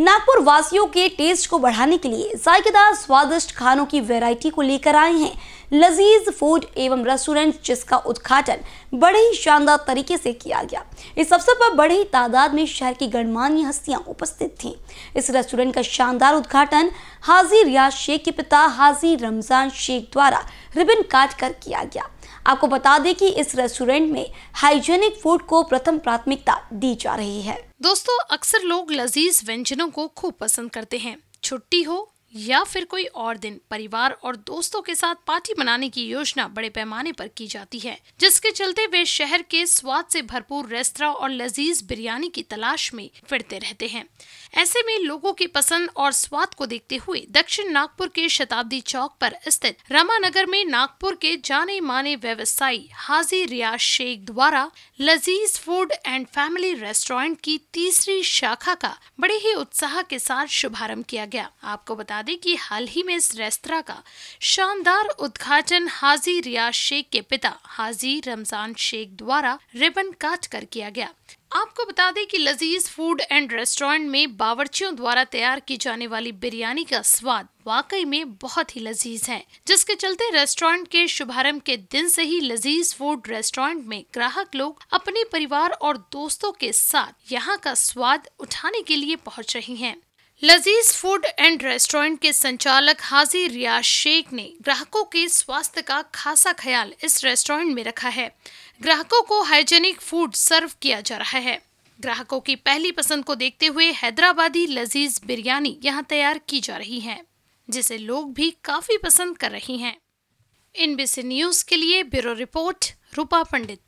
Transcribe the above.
नागपुर वासियों के टेस्ट को बढ़ाने के लिए जायकेदार स्वादिष्ट खानों की वैरायटी को लेकर आए हैं लजीज फूड एवं रेस्टोरेंट जिसका उद्घाटन बड़े ही शानदार तरीके से किया गया इस अवसर पर बड़ी तादाद में शहर की गणमान्य हस्तियां उपस्थित थीं इस रेस्टोरेंट का शानदार उद्घाटन हाजी रियाज शेख के पिता हाजी रमजान शेख द्वारा रिबन काट कर किया गया आपको बता दें कि इस रेस्टोरेंट में हाइजेनिक फूड को प्रथम प्राथमिकता दी जा रही है दोस्तों अक्सर लोग लजीज व्यंजनों को खूब पसंद करते हैं छुट्टी हो या फिर कोई और दिन परिवार और दोस्तों के साथ पार्टी मनाने की योजना बड़े पैमाने पर की जाती है जिसके चलते वे शहर के स्वाद से भरपूर रेस्तरा और लजीज बिरयानी की तलाश में फिरते रहते हैं ऐसे में लोगों की पसंद और स्वाद को देखते हुए दक्षिण नागपुर के शताब्दी चौक पर स्थित रामानगर में नागपुर के जाने माने व्यवसायी हाजी रियाज शेख द्वारा लजीज फूड एंड फैमिली रेस्टोरेंट की तीसरी शाखा का बड़े ही उत्साह के साथ शुभारम्भ किया गया आपको बता बता दें कि हाल ही में इस रेस्तरा का शानदार उद्घाटन हाजी रियाज शेख के पिता हाजी रमजान शेख द्वारा रिबन काट कर किया गया आपको बता दें कि लजीज फूड एंड रेस्टोरेंट में बावर्चियों द्वारा तैयार की जाने वाली बिरयानी का स्वाद वाकई में बहुत ही लजीज है जिसके चलते रेस्टोरेंट के शुभारंभ के दिन से ही लजीज फूड रेस्टोरेंट में ग्राहक लोग अपने परिवार और दोस्तों के साथ यहाँ का स्वाद उठाने के लिए पहुँच रही हैं। लजीज फूड एंड रेस्टोरेंट के संचालक हाजी रियाज शेख ने ग्राहकों के स्वास्थ्य का खासा ख्याल इस रेस्टोरेंट में रखा है ग्राहकों को हाइजेनिक फूड सर्व किया जा रहा है ग्राहकों की पहली पसंद को देखते हुए हैदराबादी लजीज बिरयानी यहां तैयार की जा रही है जिसे लोग भी काफी पसंद कर रही हैं इन बीसी न्यूज के लिए ब्यूरो रिपोर्ट रूपा पंडित